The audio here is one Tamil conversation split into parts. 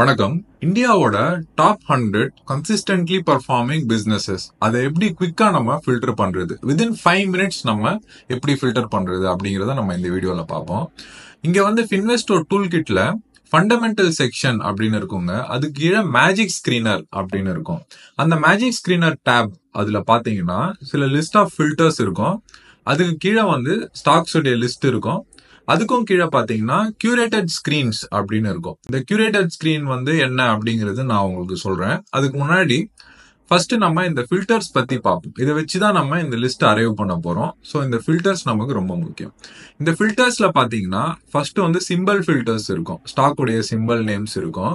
வணக்கம் இந்தியாவோட top hundred consistently performing businesses அதை எப்படி குவிக்கா நம்ம ஃபில்டர் பண்றது வித்தின் ஃபைவ் மினிட்ஸ் நம்ம எப்படி ஃபில்டர் பண்றது அப்படிங்கறத நம்ம இந்த வீடியோல பார்ப்போம் இங்க வந்து ஃபின்வெஸ்டோ டூல் கிட்ல ஃபண்டமெண்டல் செக்ஷன் அப்படின்னு இருக்குங்க அது கீழே மேஜிக் ஸ்கிரீனர் அப்படின்னு இருக்கும் அந்த மேஜிக் ஸ்கிரீனர் டேப் அதுல பாத்தீங்கன்னா சில லிஸ்ட் ஆஃப் ஃபில்டர்ஸ் இருக்கும் அதுக்கு கீழே வந்து ஸ்டாக்ஸுடைய லிஸ்ட் இருக்கும் அதுக்கும் கீழே பாத்தீங்கன்னா கியூரேட்டட் ஸ்கிரீன்ஸ் அப்படின்னு இருக்கும் இந்த கியூரேட்டட் ஸ்கிரீன் வந்து என்ன அப்படிங்கிறது நான் உங்களுக்கு சொல்றேன் அதுக்கு முன்னாடி ஃபர்ஸ்ட் நம்ம இந்த ஃபில்டர்ஸ் பத்தி பார்ப்போம் இதை வச்சு தான் நம்ம இந்த லிஸ்ட் அரைவ் பண்ண போறோம் ஸோ இந்த ஃபில்டர்ஸ் நமக்கு ரொம்ப முக்கியம் இந்த ஃபில்டர்ஸ்ல பாத்தீங்கன்னா ஃபர்ஸ்ட் வந்து சிம்பிள் ஃபில்டர்ஸ் இருக்கும் ஸ்டாக்குடைய சிம்பிள் நேம்ஸ் இருக்கும்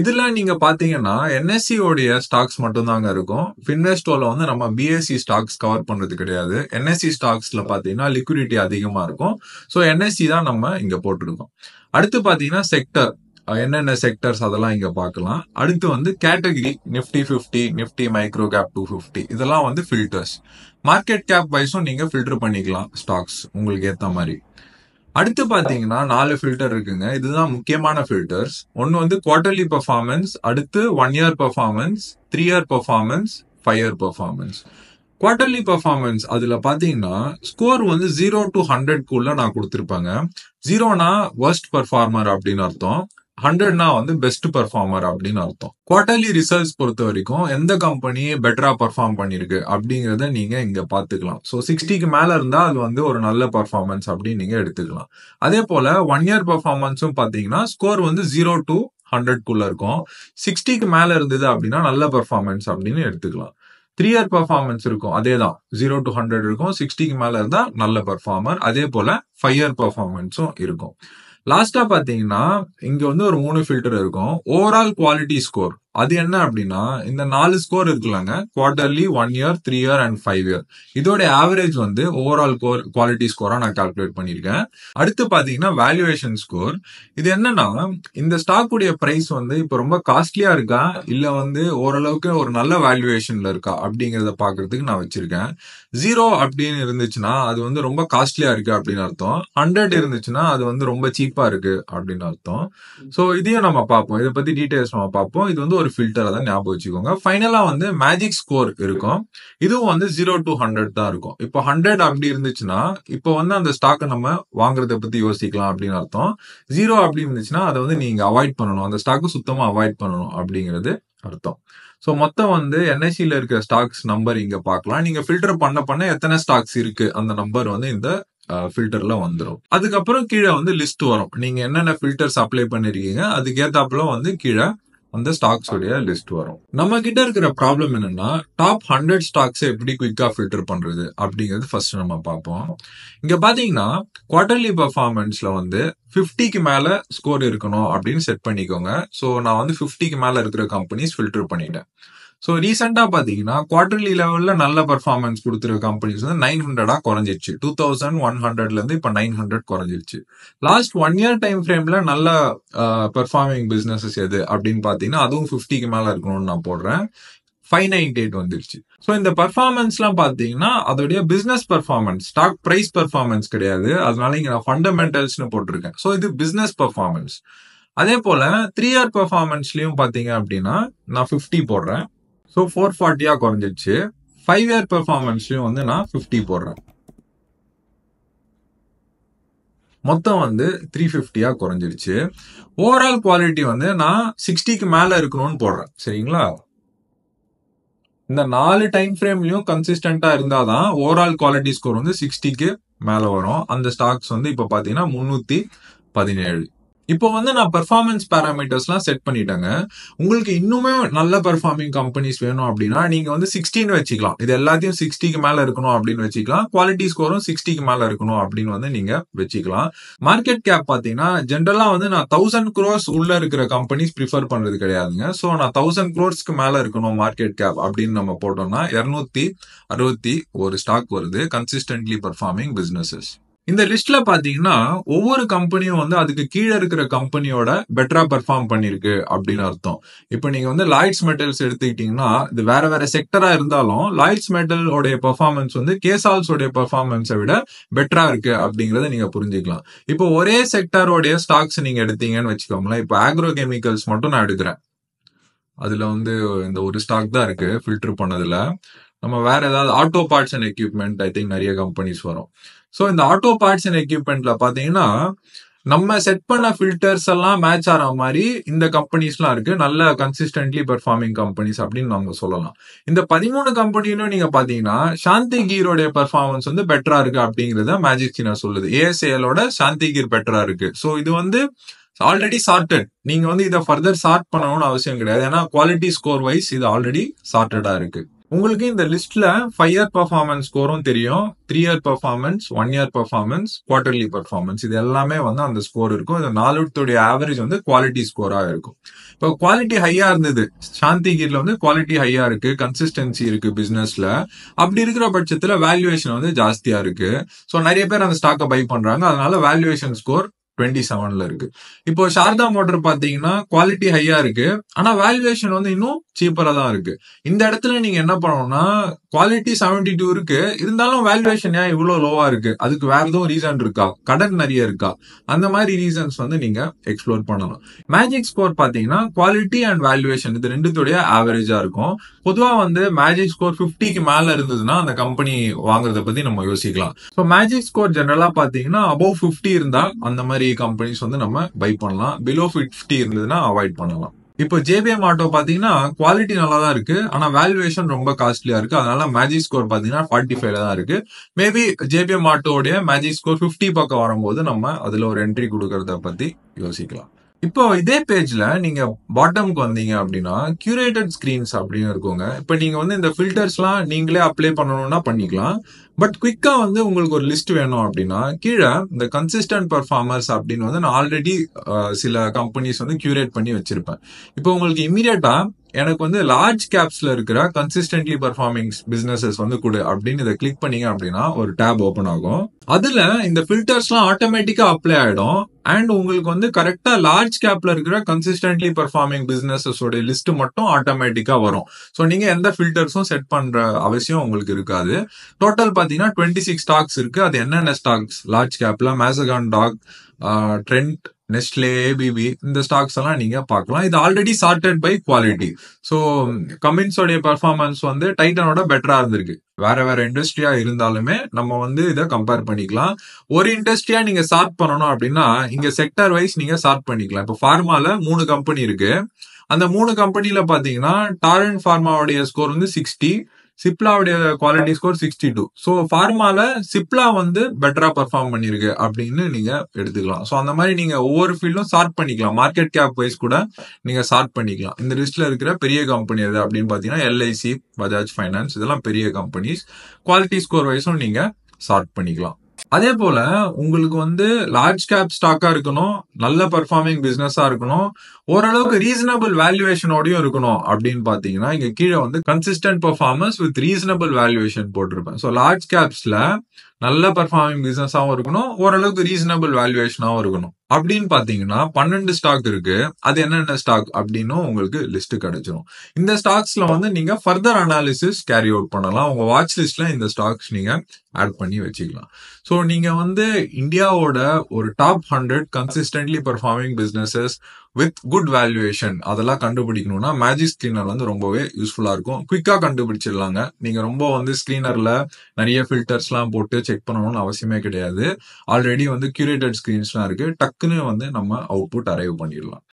இதுல நீங்க பாத்தீங்கன்னா என்எஸ்சி e உடைய ஸ்டாக்ஸ் மட்டும்தாங்க இருக்கும் பின்வெஸ்டோல வந்து நம்ம பிஎஸ்சி ஸ்டாக்ஸ் கவர் பண்றது கிடையாது என்எஸ்சி ஸ்டாக்ஸ்ல e பாத்தீங்கன்னா லிக்விடிட்டி அதிகமா இருக்கும் ஸோ என்எஸ்சி e தான் நம்ம இங்க போட்டிருக்கோம் அடுத்து பாத்தீங்கன்னா செக்டர் என்னென்ன செக்டர்ஸ் அதெல்லாம் இங்க பார்க்கலாம் அடுத்து வந்து category Nifty fifty Nifty micro cap two fifty இதெல்லாம் வந்து ஃபில்டர்ஸ் மார்க்கெட் கேப் வைஸும் நீங்க ஃபில்டர் பண்ணிக்கலாம் ஸ்டாக்ஸ் உங்களுக்கு ஏத்த மாதிரி அடுத்து பாத்தீங்கன்னா நாலு ஃபில்டர் இருக்குங்க இதுதான் முக்கியமான ஃபில்டர்ஸ் ஒன்னு வந்து குவார்டர்லி பெர்ஃபார்மன்ஸ் அடுத்து one year performance three year performance five year performance quarterly performance அதில் பார்த்தீங்கன்னா ஸ்கோர் வந்து ஜீரோ டு ஹண்ட்ரட்குள்ள நான் கொடுத்துருப்பேங்க ஜீரோனா ஒர்ஸ்ட் பர்ஃபார்மர் அப்படின்னு அர்த்தம் ஹண்ட்ரட்னா வந்து பெஸ்ட் பர்ஃபார்மர் அப்படின்னு அர்த்தம் குவார்டர்லி ரிசல்ட்ஸ் பொறுத்த வரைக்கும் எந்த கம்பெனி பெட்டரா பர்ஃபார்ம் பண்ணிருக்கு அப்படிங்கறத நீங்க இங்க பாத்துக்கலாம் ஸோ சிக்ஸ்டிக்கு மேல இருந்தா அது வந்து ஒரு நல்ல பர்ஃபார்மன்ஸ் அப்படின்னு நீங்க எடுத்துக்கலாம் அதே போல ஒன் இயர் பர்ஃபார்மன்ஸும் பாத்தீங்கன்னா ஸ்கோர் வந்து ஜீரோ டு ஹண்ட்ரட்குள்ள இருக்கும் சிக்ஸ்டிக்கு மேல இருந்தது அப்படின்னா நல்ல பர்ஃபார்மன்ஸ் அப்படின்னு எடுத்துக்கலாம் த்ரீ இயர் பர்ஃபார்மன்ஸ் இருக்கும் அதே தான் ஜீரோ டு ஹண்ட்ரட் இருக்கும் சிக்ஸ்டிக்கு மேல இருந்தா நல்ல பர்ஃபார்மர் அதே போல ஃபைவ் இயர் பர்ஃபார்மன்ஸும் இருக்கும் லாஸ்டா பாத்தீங்கன்னா இங்க வந்து ஒரு மூணு ஃபில்டர் இருக்கும் ஓவரால் குவாலிட்டி ஸ்கோர் அது என்ன அப்படின்னா இந்த நாலு ஸ்கோர் இருக்குல்லங்க quarterly one year three year and five year இதோட ஆவரேஜ் வந்து ஓவரால் குவாலிட்டி ஸ்கோரா நான் கால்குலேட் பண்ணியிருக்கேன் அடுத்து பாத்தீங்கன்னா வேல்யூவேஷன் ஸ்கோர் இது என்னன்னா இந்த ஸ்டாக் உடைய பிரைஸ் வந்து இப்போ ரொம்ப காஸ்ட்லியா இருக்கா இல்ல வந்து ஓரளவுக்கு ஒரு நல்ல வேல்யூவேஷன்ல இருக்கா அப்படிங்கறத பாக்குறதுக்கு நான் வச்சிருக்கேன் ஜீரோ அப்படின்னு இருந்துச்சுன்னா அது வந்து ரொம்ப காஸ்ட்லியா இருக்கு அப்படின்னு அர்த்தம் ஹண்ட்ரட் இருந்துச்சுன்னா அது வந்து ரொம்ப சீப்பா இருக்கு அப்படின்னு அர்த்தம் சோ இதையும் நம்ம பார்ப்போம் இதை பத்தி டீட்டெயில்ஸ் நம்ம பார்ப்போம் இது வந்து ஒரு ஃபில்டரை தான் ஞாபகம் வச்சுக்கோங்க ஃபைனலாக வந்து மேஜிக் ஸ்கோர் இருக்கும் இதுவும் வந்து ஜீரோ டு ஹண்ட்ரட் தான் இருக்கும் இப்போ ஹண்ட்ரட் அப்படி இருந்துச்சுன்னா இப்போ வந்து அந்த ஸ்டாக்கை நம்ம வாங்குறதை பற்றி யோசிக்கலாம் அப்படின்னு அர்த்தம் ஜீரோ அப்படி இருந்துச்சுன்னா அதை வந்து நீங்கள் அவாய்ட் பண்ணணும் அந்த ஸ்டாக்கை சுத்தமாக அவாய்ட் பண்ணணும் அப்படிங்கிறது அர்த்தம் ஸோ மொத்தம் வந்து என்ஐசியில் e இருக்கிற ஸ்டாக்ஸ் நம்பர் இங்கே பார்க்கலாம் நீங்கள் ஃபில்டர் பண்ண பண்ண எத்தனை ஸ்டாக்ஸ் இருக்கு அந்த நம்பர் வந்து இந்த ஃபில்டர்ல வந்துடும் அதுக்கப்புறம் கீழே வந்து லிஸ்ட் வரும் நீங்க என்னென்ன ஃபில்டர்ஸ் அப்ளை பண்ணிருக்கீங்க அதுக்கேத்தாப்புல வந்து கீழே அந்த ஸ்டாக்ஸ் உடைய லிஸ்ட் வரும் நம்ம கிட்ட இருக்கிற ப்ராப்ளம் என்னன்னா டாப் ஹண்ட்ரட் ஸ்டாக்ஸ் எப்படி குயிக்கா ஃபில்டர் பண்றது அப்படிங்கிறது ஃபர்ஸ்ட் நம்ம பார்ப்போம் இங்க பாத்தீங்கன்னா குவார்டர்லி பர்ஃபார்மன்ஸ்ல வந்து ஃபிஃப்டிக்கு மேல ஸ்கோர் இருக்கணும் அப்படின்னு செட் பண்ணிக்கோங்க சோ நான் வந்து ஃபிஃப்டிக்கு மேல இருக்கிற கம்பெனிஸ் ஃபில்டர் பண்ணிட்டேன் ஸோ ரீசெண்டாக பார்த்தீங்கன்னா குவார்டர்லி லெவலில் நல்ல பர்ஃபார்மன்ஸ் கொடுத்துருக்க கம்பெனிஸ் வந்து நைன் ஹண்ட்ரடாக குறைஞ்சிருச்சு டூ தௌசண்ட் ஒன் ஹண்ட்ரட்லேருந்து இப்போ நைன் ஹண்ட்ரட் குறைஞ்சிருச்சு லாஸ்ட் ஒன் இயர் டைம் ஃப்ரேமில் நல்ல பெர்ஃபார்மிங் பிஸ்னஸஸ் எது அப்படின்னு பார்த்தீங்கன்னா அதுவும் ஃபிஃப்டிக்கு மேலே இருக்கணும்னு நான் போடுறேன் ஃபைவ் நைன்டி எயிட் வந்துருச்சு ஸோ இந்த பர்ஃபார்மன்ஸ்லாம் பார்த்தீங்கன்னா அதோடைய business performance stock price performance கிடையாது அதனால இங்கே நான் ஃபண்டமெண்டல்ஸ்னு போட்டிருக்கேன் ஸோ இது பிஸ்னஸ் பர்ஃபார்மன்ஸ் அதே போல் த்ரீ இயர் பர்ஃபார்மன்ஸ்லையும் பார்த்தீங்க அப்படின்னா நான் ஃபிஃப்டி போடுறேன் ஸோ ஃபோர் ஃபார்ட்டியாக குறைஞ்சிடுச்சு ஃபைவ் இயர் பெர்ஃபார்மன்ஸையும் வந்து நான் ஃபிஃப்டி போடுறேன் மொத்தம் வந்து த்ரீ ஃபிஃப்டியாக குறைஞ்சிடுச்சு ஓவரால் குவாலிட்டி வந்து நான் சிக்ஸ்டிக்கு மேலே இருக்கணும்னு போடுறேன் சரிங்களா இந்த நாலு டைம் ஃப்ரேம்லையும் கன்சிஸ்டண்டாக இருந்தால் தான் ஓவரால் குவாலிட்டி ஸ்கோர் வந்து சிக்ஸ்டிக்கு மேலே வரும் அந்த ஸ்டாக்ஸ் வந்து இப்போ பார்த்தீங்கன்னா முந்நூற்றி பதினேழு இப்போ வந்து நான் பெர்ஃபார்மன்ஸ் பேராமீட்டர்ஸ்லாம் செட் பண்ணிட்டேங்க உங்களுக்கு இன்னுமே நல்ல பெர்ஃபார்மிங் கம்பெனிஸ் வேணும் அப்படின்னா நீங்க வந்து சிக்ஸ்டின்னு வச்சுக்கலாம் இது எல்லாத்தையும் சிக்ஸ்டிக்கு மேல இருக்கணும் அப்படின்னு வச்சுக்கலாம் குவாலிட்டி ஸ்கோரும் சிக்ஸ்டிக்கு மேல இருக்கணும் அப்படின்னு வந்து நீங்க வச்சுக்கலாம் மார்க்கெட் கேப் பாத்தீங்கன்னா ஜென்ரலா வந்து நான் தௌசண்ட் குரோர்ஸ் உள்ள இருக்கிற கம்பெனிஸ் ப்ரிஃபர் பண்றது கிடையாதுங்க ஸோ நான் தௌசண்ட் குரோர்ஸ்க்கு மேல இருக்கணும் மார்க்கெட் கேப் அப்படின்னு நம்ம போட்டோம்னா இருநூத்தி அறுபத்தி ஒரு ஸ்டாக் வருது கன்சிஸ்டன்ட்லி பெர்ஃபார்மிங் பிசினஸஸ் இந்த லிஸ்ட்ல பாத்தீங்கன்னா ஒவ்வொரு கம்பெனியும் வந்து அதுக்கு கீழே இருக்கிற கம்பெனியோட பெட்டரா பெர்ஃபார்ம் பண்ணிருக்கு அப்படின்னு அர்த்தம் இப்ப நீங்க வந்து லாய்ட்ஸ் மெட்டல்ஸ் எடுத்துக்கிட்டீங்கன்னா இது வேற வேற செக்டரா இருந்தாலும் லாய்ட்ஸ் உடைய பெர்ஃபார்மன்ஸ் வந்து உடைய பெர்ஃபார்மன்ஸை விட பெட்டரா இருக்கு அப்படிங்கறத நீங்க புரிஞ்சுக்கலாம் இப்போ ஒரே செக்டரோடைய ஸ்டாக்ஸ் நீங்க எடுத்தீங்கன்னு வச்சுக்கோங்களேன் இப்போ ஆக்ரோ கெமிக்கல்ஸ் மட்டும் நான் எடுக்கிறேன் அதுல வந்து இந்த ஒரு ஸ்டாக் தான் இருக்கு ஃபில்டர் பண்ணதுல நம்ம வேற ஏதாவது auto parts and equipment I think நிறைய கம்பெனிஸ் வரும் ஸோ இந்த ஆட்டோ பார்ட்ஸ் அண்ட் எக்யூப்மெண்ட்ல பாத்தீங்கன்னா நம்ம செட் பண்ண ஃபில்டர்ஸ் எல்லாம் மேட்ச் ஆகிற மாதிரி இந்த கம்பெனிஸ்லாம் இருக்கு நல்ல கன்சிஸ்டன்ட்லி பெர்ஃபார்மிங் கம்பெனிஸ் அப்படின்னு நம்ம சொல்லலாம் இந்த பதிமூணு கம்பெனிலும் நீங்க பாத்தீங்கன்னா சாந்தி கீரோடைய பெர்ஃபார்மன்ஸ் வந்து பெட்டரா இருக்கு அப்படிங்கறத மேஜிக் சீனா சொல்லுது ஏஎஸ்ஏலோட சாந்தி கீர் பெட்டரா இருக்கு ஸோ இது வந்து ஆல்ரெடி சார்ட்டட் நீங்க வந்து இதை ஃபர்தர் சார்ட் பண்ணணும்னு அவசியம் கிடையாது ஏன்னா குவாலிட்டி ஸ்கோர் வைஸ் இது ஆல்ரெடி சார்ட்டடா இருக்கு உங்களுக்கு இந்த லிஸ்ட்ல ஃபைவ் இயர் பர்ஃபார்மன்ஸ் ஸ்கோரும் தெரியும் three year performance one year performance quarterly performance இது எல்லாமே வந்து அந்த ஸ்கோர் இருக்கும் இந்த நாலுடைய ஆவரேஜ் வந்து குவாலிட்டி ஸ்கோராக இருக்கும் இப்போ குவாலிட்டி ஹையா இருந்தது சாந்திகிரில வந்து குவாலிட்டி ஹையா இருக்கு கன்சிஸ்டன்சி இருக்கு பிசினஸ்ல அப்படி இருக்கிற பட்சத்துல வேல்யூவேஷன் வந்து ஜாஸ்தியா இருக்கு ஸோ நிறைய பேர் அந்த ஸ்டாக்கை பை பண்றாங்க அதனால வேல்யூவேஷன் ஸ்கோர் டுவெண்ட்டி செவன்ல இருக்கு இப்போ சாரதா மோட்டர் பாத்தீங்கன்னா குவாலிட்டி ஹையா இருக்கு ஆனா வேல்யூவேஷன் வந்து இன்னும் சீப்பரா தான் இருக்கு இந்த இடத்துல நீங்க என்ன பண்ணணும்னா குவாலிட்டி செவன்டி டூ இருக்கு இருந்தாலும் வேல்யூவேஷன் ஏன் இவ்வளவு லோவா இருக்கு அதுக்கு வேற எதுவும் ரீசன் இருக்கா கடன் நிறைய இருக்கா அந்த மாதிரி ரீசன்ஸ் வந்து நீங்க எக்ஸ்ப்ளோர் பண்ணலாம் மேஜிக் ஸ்கோர் பாத்தீங்கன்னா குவாலிட்டி அண்ட் வேல்யூவேஷன் இது ரெண்டுத்துடைய ஆவரேஜா இருக்கும் பொதுவா வந்து மேஜிக் ஸ்கோர் பிப்டிக்கு மேல இருந்ததுன்னா அந்த கம்பெனி வாங்குறத பத்தி நம்ம யோசிக்கலாம் ஸோ மேஜிக் ஸ்கோர் ஜென்ரலா பாத்தீங்கன்னா அபவ் பிப்டி இருந்தா அந்த மாதிரி கம்பெனிஸ் வந்து நம்ம பை பண்ணலாம் பிலோ பிப்டி இருந்ததுன்னா அவாய்ட் பண்ணலாம் இப்போ ஜேபிஎம் ஆட்டோ பாத்தீங்கன்னா குவாலிட்டி நல்லா தான் இருக்கு ஆனா வேல்யூவேஷன் ரொம்ப காஸ்ட்லியா இருக்கு அதனால மேஜிக் ஸ்கோர் பாத்தீங்கன்னா ஃபார்ட்டி ஃபைவ்ல தான் இருக்கு மேபி ஜேபிஎம் ஆட்டோடைய மேஜிக் ஸ்கோர் ஃபிஃப்டி பக்கம் வரும்போது நம்ம அதுல ஒரு என்ட்ரி கொடுக்கறத பத்தி யோசிக்கலாம் இப்போ இதே பேஜ்ல நீங்க பாட்டம்க்கு வந்தீங்க அப்படின்னா கியூரேட்டட் ஸ்கிரீன்ஸ் அப்படின்னு இருக்குங்க இப்போ நீங்க வந்து இந்த ஃபில்டர்ஸ்லாம் நீங்களே அப்ளை பண்ணணும்னா பண்ணிக்கலாம் பட் குவிக்கா வந்து உங்களுக்கு ஒரு லிஸ்ட் வேணும் அப்படின்னா கீழே இந்த கன்சிஸ்டன்ட் பர்ஃபார்மர்ஸ் அப்படின்னு வந்து நான் ஆல்ரெடி சில கம்பெனிஸ் வந்து கியூரேட் பண்ணி வச்சிருப்பேன் இப்போ உங்களுக்கு இமீடியட்டா எனக்கு வந்து லார்ஜ் கேப்ஸ்ல இருக்கிற கன்சிஸ்டன்ட்லி பர்ஃபார்மிங் பிசினஸஸ் வந்து கொடு அப்படின்னு இதை கிளிக் பண்ணீங்க அப்படின்னா ஒரு டேப் ஓப்பன் ஆகும் அதுல இந்த ஃபில்டர்ஸ்லாம் ஆட்டோமேட்டிக்கா அப்ளை ஆயிடும் அண்ட் உங்களுக்கு வந்து கரெக்டா லார்ஜ் கேப்ல இருக்கிற கன்சிஸ்டன்ட்லி பர்ஃபார்மிங் பிசினஸஸோட லிஸ்ட் மட்டும் ஆட்டோமேட்டிக்கா வரும் ஸோ நீங்க எந்த ஃபில்டர்ஸும் செட் பண்ற அவசியம் உங்களுக்கு இருக்காது டோட்டல் பாத்தீங்கன்னா டுவெண்ட்டி சிக்ஸ் ஸ்டாக்ஸ் இருக்கு அது என்னென்ன ஸ்டாக்ஸ் லார்ஜ் கேப்ல மேசகான் டாக் ட்ரெண்ட் நெஸ்ட்லே பிபி இந்த ஸ்டாக்ஸ் எல்லாம் நீங்க பார்க்கலாம் இது already and by quality so கமின்ஸோடைய பெர்ஃபார்மன்ஸ் வந்து டைட்டனோட பெட்டரா இருந்திருக்கு வேற வேற இண்டஸ்ட்ரியா இருந்தாலுமே நம்ம வந்து இதை கம்பேர் பண்ணிக்கலாம் ஒரு இண்டஸ்ட்ரியா நீங்க ஸ்டார்ட் பண்ணணும் அப்படின்னா இங்க செக்டர் வைஸ் நீங்க ஸ்டார்ட் பண்ணிக்கலாம் இப்போ ஃபார்மால மூணு கம்பெனி இருக்கு அந்த மூணு கம்பெனியில பாத்தீங்கன்னா டாரன் ஃபார்மாவுடைய ஸ்கோர் வந்து சிக்ஸ்டி சிப்லாவுடைய quality score sixty two so ஃபார்மால சிப்லா வந்து பெட்டரா பர்ஃபார்ம் பண்ணிருக்கு அப்படின்னு நீங்க எடுத்துக்கலாம் ஸோ அந்த மாதிரி நீங்க ஒவ்வொரு ஃபீல்டும் சார்ட் பண்ணிக்கலாம் மார்க்கெட் கேப் வைஸ் கூட நீங்க சார்ட் பண்ணிக்கலாம் இந்த லிஸ்ட்ல இருக்கிற பெரிய கம்பெனி எது அப்படின்னு பாத்தீங்கன்னா எல்ஐசி பஜாஜ் ஃபைனான்ஸ் இதெல்லாம் பெரிய கம்பெனிஸ் குவாலிட்டி ஸ்கோர் வைஸும் நீங்க சார்ட் பண்ணிக்கலாம் அதே போல உங்களுக்கு வந்து லார்ஜ் கேப் ஸ்டாக்கா இருக்கணும் நல்ல பர்ஃபார்மிங் பிசினஸா இருக்கணும் ஓரளவுக்கு ரீசனபிள் வேல்யூவேஷனோடயும் இருக்கணும் அப்படின்னு பாத்தீங்கன்னா இங்க கீழே வந்து consistent performance with reasonable valuation போட்டிருப்பேன் ஸோ லார்ஜ் கேப்ஸ்ல நல்ல பர்ஃபார்மிங் பிசினஸாவும் இருக்கணும் ஓரளவுக்கு ரீசனபிள் வேல்யூவேஷனாகவும் இருக்கணும் அப்படின்னு பாத்தீங்கன்னா பன்னெண்டு ஸ்டாக் இருக்கு அது என்னென்ன ஸ்டாக் அப்படின்னு உங்களுக்கு லிஸ்ட் கிடைச்சிரும் இந்த ஸ்டாக்ஸ்ல வந்து நீங்க ஃபர்தர் அனாலிசிஸ் கேரி அவுட் பண்ணலாம் உங்க வாட்ச் லிஸ்ட்ல இந்த ஸ்டாக்ஸ் நீங்க ஆட் பண்ணி வச்சுக்கலாம் ஸோ நீங்கள் வந்து இந்தியாவோட ஒரு top hundred consistently performing businesses with good valuation அதெல்லாம் கண்டுபிடிக்கணும்னா மேஜிக் ஸ்கிரீனர் வந்து ரொம்பவே யூஸ்ஃபுல்லாக இருக்கும் குயிக்காக கண்டுபிடிச்சிடலாங்க நீங்கள் ரொம்ப வந்து ஸ்க்ரீனரில் நிறைய ஃபில்டர்ஸ்லாம் போட்டு செக் பண்ணணும்னு அவசியமே கிடையாது ஆல்ரெடி வந்து கியூரேட்டட் ஸ்க்ரீன்ஸ்லாம் இருக்குது டக்குன்னு வந்து நம்ம அவுட்புட் அரைவ் பண்ணிடலாம்